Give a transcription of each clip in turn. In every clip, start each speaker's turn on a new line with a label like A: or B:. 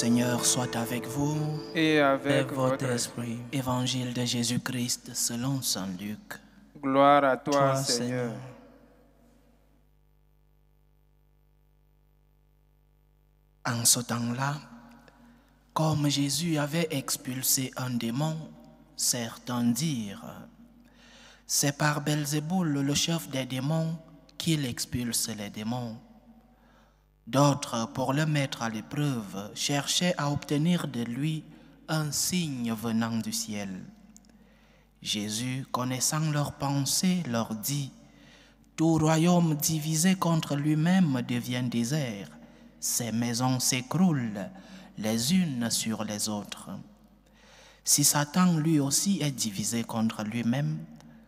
A: Seigneur soit avec vous. Et avec votre esprit. Évangile de Jésus-Christ selon Saint Luc. Gloire à toi, Seigneur. Seigneur. En ce temps-là, comme Jésus avait expulsé un démon, certains dirent, C'est par Belzéboul, le chef des démons, qu'il expulse les démons. D'autres, pour le mettre à l'épreuve, cherchaient à obtenir de lui un signe venant du ciel. Jésus, connaissant leurs pensées, leur dit, Tout royaume divisé contre lui-même devient désert, ses maisons s'écroulent les unes sur les autres. Si Satan lui aussi est divisé contre lui-même,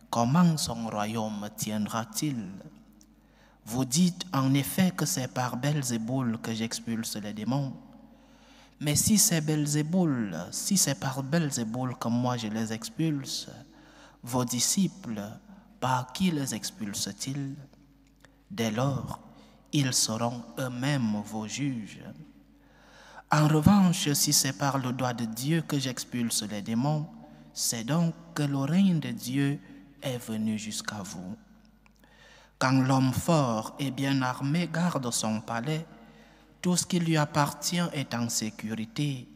A: comment son royaume tiendra-t-il vous dites en effet que c'est par Belzéboul que j'expulse les démons. Mais si c'est Belzéboul, si c'est par Belzéboul que moi je les expulse, vos disciples, par qui les expulsent-ils Dès lors, ils seront eux-mêmes vos juges. En revanche, si c'est par le doigt de Dieu que j'expulse les démons, c'est donc que le règne de Dieu est venu jusqu'à vous. Quand l'homme fort et bien armé garde son palais, tout ce qui lui appartient est en sécurité.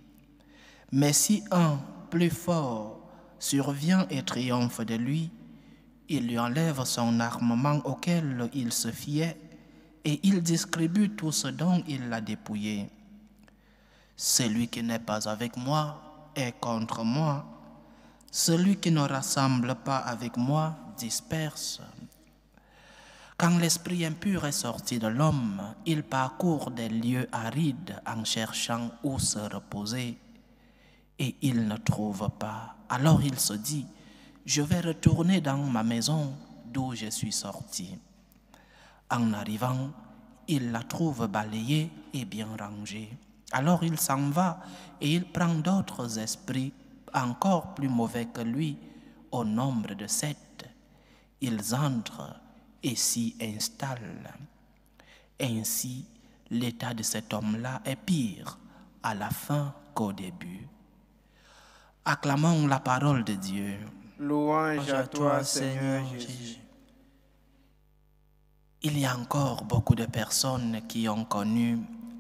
A: Mais si un plus fort survient et triomphe de lui, il lui enlève son armement auquel il se fiait et il distribue tout ce dont il l'a dépouillé. Celui qui n'est pas avec moi est contre moi. Celui qui ne rassemble pas avec moi disperse. Quand l'esprit impur est sorti de l'homme, il parcourt des lieux arides en cherchant où se reposer et il ne trouve pas. Alors il se dit, je vais retourner dans ma maison d'où je suis sorti. En arrivant, il la trouve balayée et bien rangée. Alors il s'en va et il prend d'autres esprits encore plus mauvais que lui, au nombre de sept. Ils entrent et s'y installe. Ainsi, l'état de cet homme-là est pire à la fin qu'au début. Acclamons la parole de Dieu. Louange à toi, Seigneur Jésus. Il y a encore beaucoup de personnes qui ont connu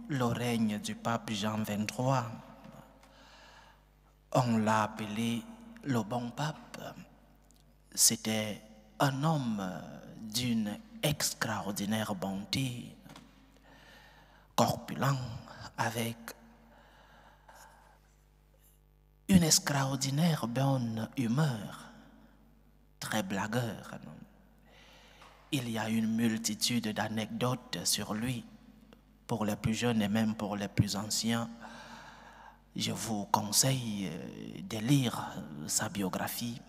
A: le règne du pape Jean XXIII. On l'a appelé le bon pape. C'était un homme d'une extraordinaire bonté, corpulent, avec une extraordinaire bonne humeur, très blagueur. Il y a une multitude d'anecdotes sur lui, pour les plus jeunes et même pour les plus anciens. Je vous conseille de lire sa biographie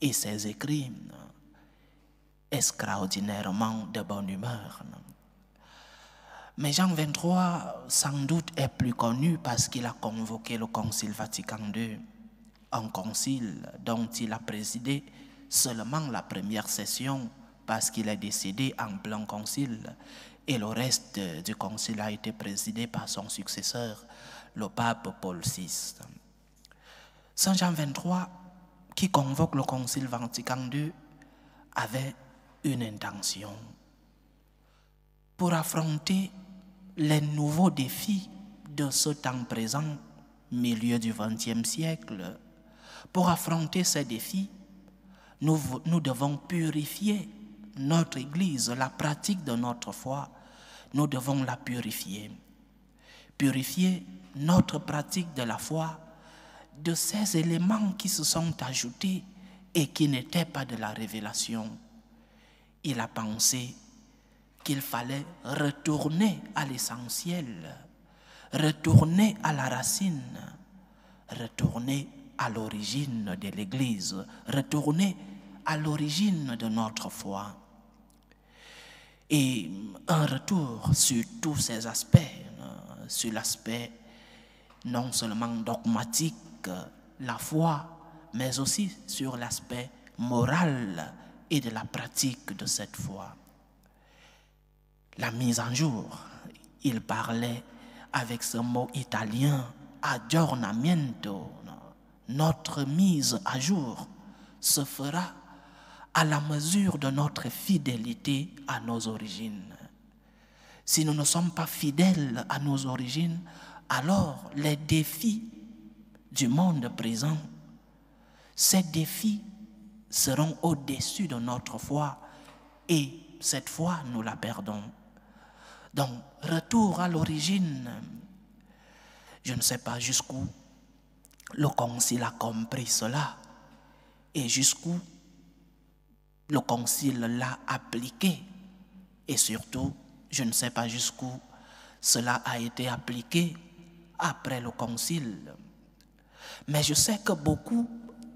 A: et ses écrits extraordinairement de bonne humeur. Mais Jean 23, sans doute, est plus connu parce qu'il a convoqué le Concile Vatican II, un concile dont il a présidé seulement la première session parce qu'il est décédé en plein concile et le reste du concile a été présidé par son successeur, le pape Paul VI. Saint Jean 23, qui convoque le concile Vatican II, avait une intention pour affronter les nouveaux défis de ce temps présent, milieu du XXe siècle. Pour affronter ces défis, nous, devons purifier notre Église, la pratique de notre foi. Nous devons la purifier. Purifier notre pratique de la foi de ces éléments qui se sont ajoutés et qui n'étaient pas de la révélation il a pensé qu'il fallait retourner à l'essentiel, retourner à la racine, retourner à l'origine de l'Église, retourner à l'origine de notre foi. Et un retour sur tous ces aspects, sur l'aspect non seulement dogmatique, la foi, mais aussi sur l'aspect moral, et de la pratique de cette foi. La mise en jour, il parlait avec ce mot italien aggiornamento. Notre mise à jour se fera à la mesure de notre fidélité à nos origines. Si nous ne sommes pas fidèles à nos origines, alors les défis du monde présent, ces défis seront au-dessus de notre foi et cette foi, nous la perdons. Donc, retour à l'origine. Je ne sais pas jusqu'où le concile a compris cela et jusqu'où le concile l'a appliqué. Et surtout, je ne sais pas jusqu'où cela a été appliqué après le concile. Mais je sais que beaucoup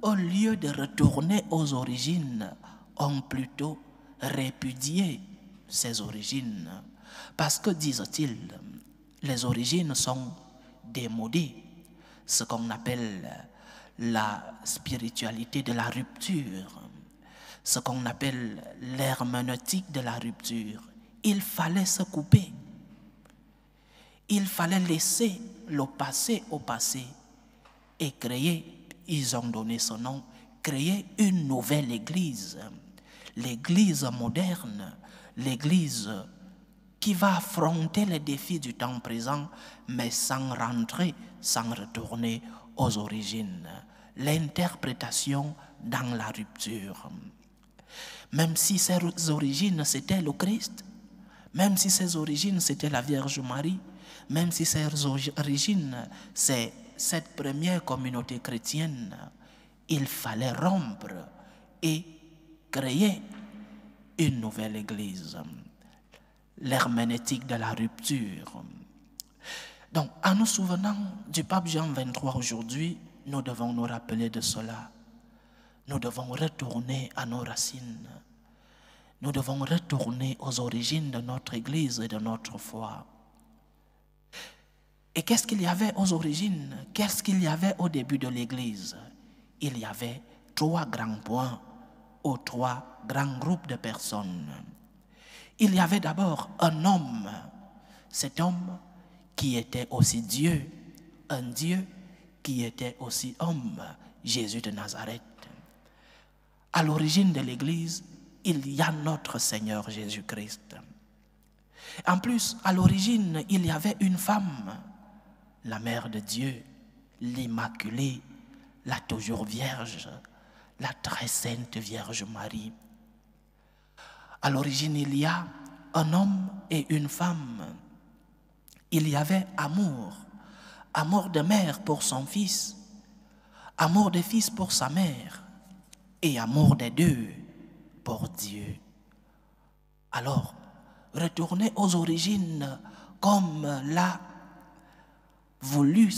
A: au lieu de retourner aux origines, ont plutôt répudié ces origines. Parce que, disent-ils, les origines sont démodées, ce qu'on appelle la spiritualité de la rupture, ce qu'on appelle l'herméneutique de la rupture. Il fallait se couper. Il fallait laisser le passé au passé et créer ils ont donné ce nom, créer une nouvelle Église, l'Église moderne, l'Église qui va affronter les défis du temps présent, mais sans rentrer, sans retourner aux origines. L'interprétation dans la rupture. Même si ses origines c'était le Christ, même si ses origines c'était la Vierge Marie, même si ses origines c'est cette première communauté chrétienne, il fallait rompre et créer une nouvelle Église, L'herménétique de la rupture. Donc, en nous souvenant du pape Jean 23 aujourd'hui, nous devons nous rappeler de cela. Nous devons retourner à nos racines. Nous devons retourner aux origines de notre Église et de notre foi. Et qu'est-ce qu'il y avait aux origines Qu'est-ce qu'il y avait au début de l'Église Il y avait trois grands points ou trois grands groupes de personnes. Il y avait d'abord un homme, cet homme qui était aussi Dieu, un Dieu qui était aussi homme, Jésus de Nazareth. À l'origine de l'Église, il y a notre Seigneur Jésus-Christ. En plus, à l'origine, il y avait une femme la mère de Dieu, l'Immaculée, la toujours Vierge, la très sainte Vierge Marie. À l'origine, il y a un homme et une femme. Il y avait amour, amour de mère pour son fils, amour de fils pour sa mère et amour des deux pour Dieu. Alors, retournez aux origines comme l'a voulu,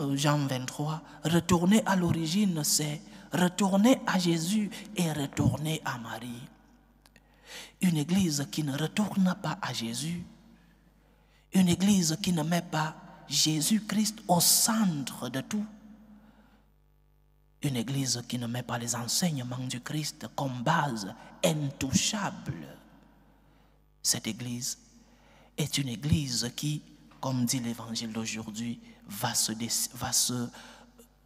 A: euh, Jean 23, retourner à l'origine, c'est retourner à Jésus et retourner à Marie. Une église qui ne retourne pas à Jésus, une église qui ne met pas Jésus-Christ au centre de tout, une église qui ne met pas les enseignements du Christ comme base intouchable, cette église est une église qui comme dit l'évangile d'aujourd'hui, va, se, se,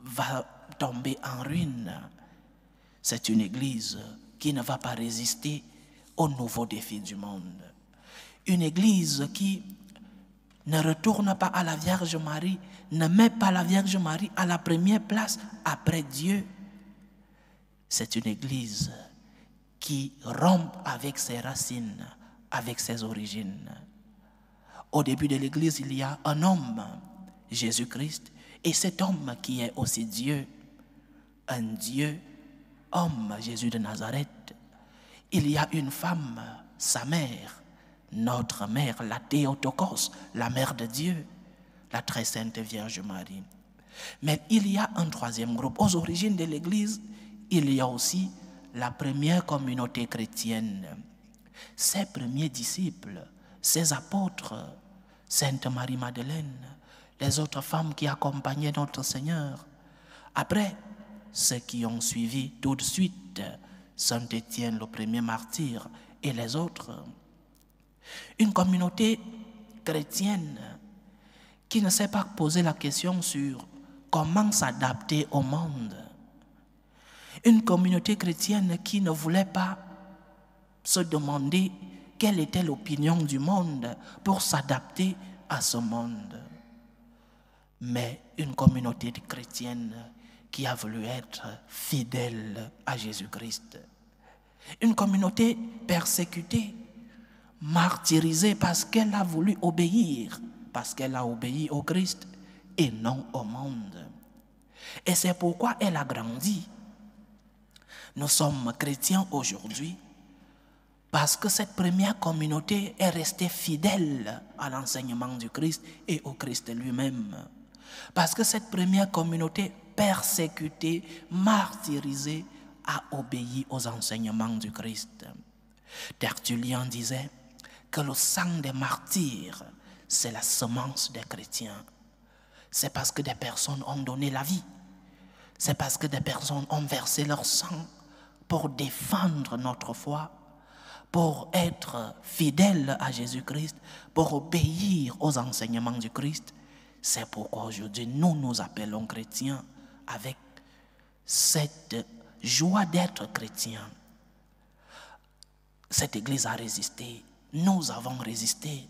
A: va tomber en ruine. C'est une église qui ne va pas résister aux nouveaux défis du monde. Une église qui ne retourne pas à la Vierge Marie, ne met pas la Vierge Marie à la première place après Dieu. C'est une église qui rompt avec ses racines, avec ses origines. Au début de l'Église, il y a un homme, Jésus-Christ, et cet homme qui est aussi Dieu, un Dieu, homme, Jésus de Nazareth. Il y a une femme, sa mère, notre mère, la Théotokos, la mère de Dieu, la très sainte Vierge Marie. Mais il y a un troisième groupe. Aux origines de l'Église, il y a aussi la première communauté chrétienne. Ses premiers disciples, ses apôtres, Sainte Marie-Madeleine, les autres femmes qui accompagnaient notre Seigneur. Après, ceux qui ont suivi tout de suite, Saint Étienne, le premier martyr, et les autres. Une communauté chrétienne qui ne s'est pas posé la question sur comment s'adapter au monde. Une communauté chrétienne qui ne voulait pas se demander quelle était l'opinion du monde pour s'adapter à ce monde. Mais une communauté de chrétienne qui a voulu être fidèle à Jésus-Christ. Une communauté persécutée, martyrisée parce qu'elle a voulu obéir, parce qu'elle a obéi au Christ et non au monde. Et c'est pourquoi elle a grandi. Nous sommes chrétiens aujourd'hui parce que cette première communauté est restée fidèle à l'enseignement du Christ et au Christ lui-même. Parce que cette première communauté persécutée, martyrisée, a obéi aux enseignements du Christ. Tertullien disait que le sang des martyrs, c'est la semence des chrétiens. C'est parce que des personnes ont donné la vie. C'est parce que des personnes ont versé leur sang pour défendre notre foi pour être fidèle à Jésus-Christ, pour obéir aux enseignements du Christ. C'est pourquoi aujourd'hui nous nous appelons chrétiens avec cette joie d'être chrétiens. Cette Église a résisté, nous avons résisté.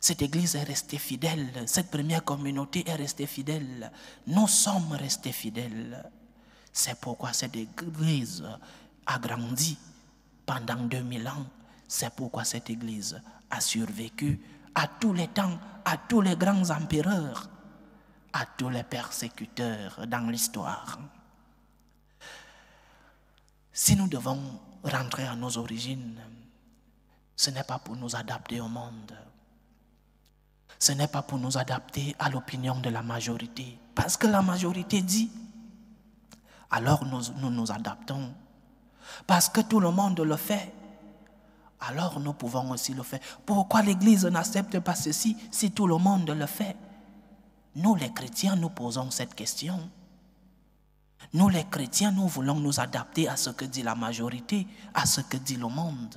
A: Cette Église est restée fidèle, cette première communauté est restée fidèle, nous sommes restés fidèles. C'est pourquoi cette Église a grandi pendant 2000 ans. C'est pourquoi cette Église a survécu à tous les temps, à tous les grands empereurs, à tous les persécuteurs dans l'histoire. Si nous devons rentrer à nos origines, ce n'est pas pour nous adapter au monde. Ce n'est pas pour nous adapter à l'opinion de la majorité. Parce que la majorité dit, alors nous nous, nous adaptons parce que tout le monde le fait. Alors nous pouvons aussi le faire. Pourquoi l'Église n'accepte pas ceci si tout le monde le fait Nous les chrétiens, nous posons cette question. Nous les chrétiens, nous voulons nous adapter à ce que dit la majorité, à ce que dit le monde.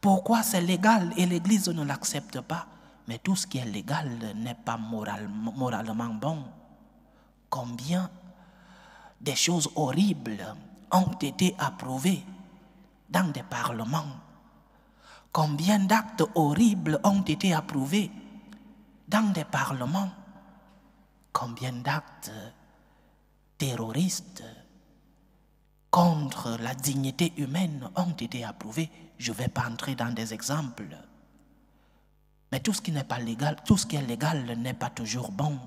A: Pourquoi c'est légal et l'Église ne l'accepte pas Mais tout ce qui est légal n'est pas moralement, moralement bon. Combien des choses horribles ont été approuvés dans des parlements Combien d'actes horribles ont été approuvés dans des parlements Combien d'actes terroristes contre la dignité humaine ont été approuvés Je ne vais pas entrer dans des exemples. Mais tout ce qui n'est pas légal, tout ce qui est légal n'est pas toujours bon.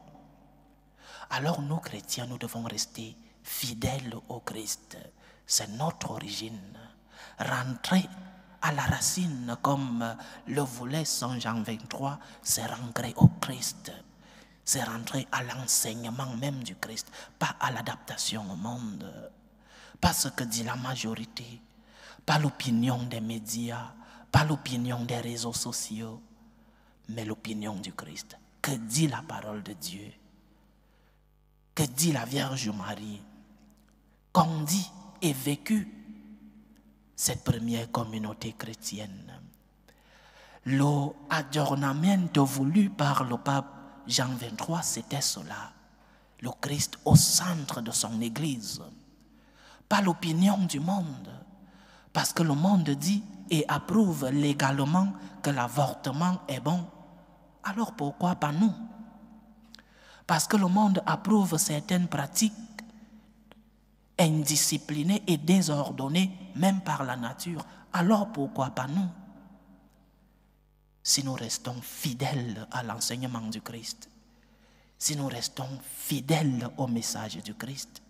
A: Alors nous chrétiens, nous devons rester Fidèle au Christ. C'est notre origine. Rentrer à la racine comme le voulait Saint Jean 23, c'est rentrer au Christ. C'est rentrer à l'enseignement même du Christ, pas à l'adaptation au monde, pas ce que dit la majorité, pas l'opinion des médias, pas l'opinion des réseaux sociaux, mais l'opinion du Christ. Que dit la parole de Dieu Que dit la Vierge Marie qu'ont dit et vécu cette première communauté chrétienne. L'adornement voulu par le pape Jean 23, c'était cela. Le Christ au centre de son Église. Pas l'opinion du monde. Parce que le monde dit et approuve légalement que l'avortement est bon. Alors pourquoi pas nous Parce que le monde approuve certaines pratiques indisciplinés et désordonnés même par la nature, alors pourquoi pas nous Si nous restons fidèles à l'enseignement du Christ, si nous restons fidèles au message du Christ,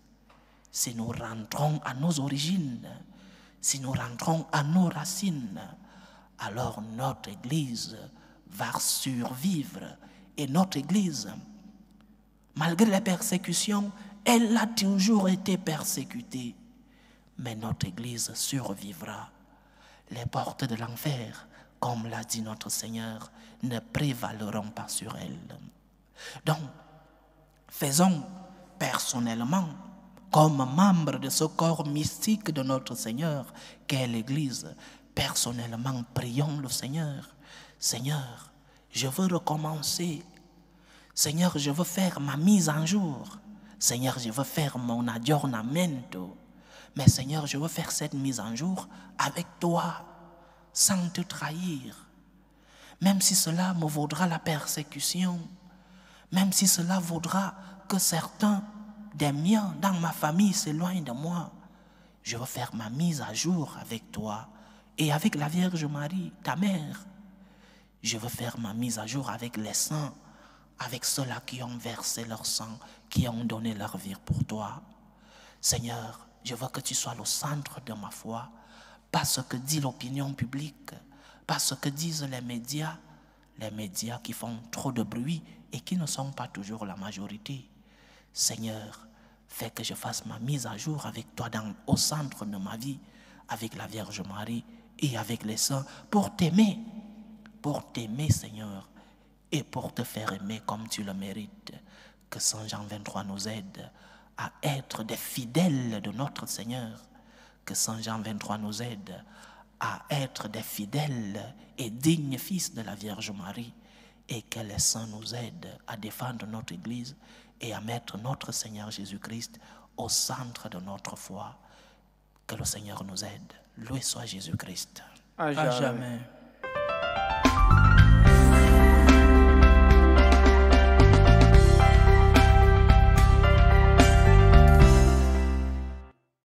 A: si nous rentrons à nos origines, si nous rentrons à nos racines, alors notre Église va survivre. Et notre Église, malgré les persécutions, elle a toujours été persécutée, mais notre Église survivra. Les portes de l'enfer, comme l'a dit notre Seigneur, ne prévaleront pas sur elle. Donc, faisons personnellement, comme membre de ce corps mystique de notre Seigneur, Quelle église... personnellement, prions le Seigneur. Seigneur, je veux recommencer. Seigneur, je veux faire ma mise en jour. Seigneur, je veux faire mon adjornamento. Mais Seigneur, je veux faire cette mise en jour avec toi, sans te trahir. Même si cela me vaudra la persécution, même si cela vaudra que certains des miens dans ma famille s'éloignent de moi, je veux faire ma mise à jour avec toi et avec la Vierge Marie, ta mère. Je veux faire ma mise à jour avec les saints avec ceux-là qui ont versé leur sang, qui ont donné leur vie pour toi. Seigneur, je veux que tu sois le centre de ma foi, pas ce que dit l'opinion publique, pas ce que disent les médias, les médias qui font trop de bruit et qui ne sont pas toujours la majorité. Seigneur, fais que je fasse ma mise à jour avec toi dans, au centre de ma vie, avec la Vierge Marie et avec les saints, pour t'aimer, pour t'aimer Seigneur, et pour te faire aimer comme tu le mérites. Que Saint Jean 23 nous aide à être des fidèles de notre Seigneur. Que Saint Jean 23 nous aide à être des fidèles et dignes fils de la Vierge Marie. Et que les saints nous aident à défendre notre Église et à mettre notre Seigneur Jésus-Christ au centre de notre foi. Que le Seigneur nous aide. Loué soit Jésus-Christ. À jamais.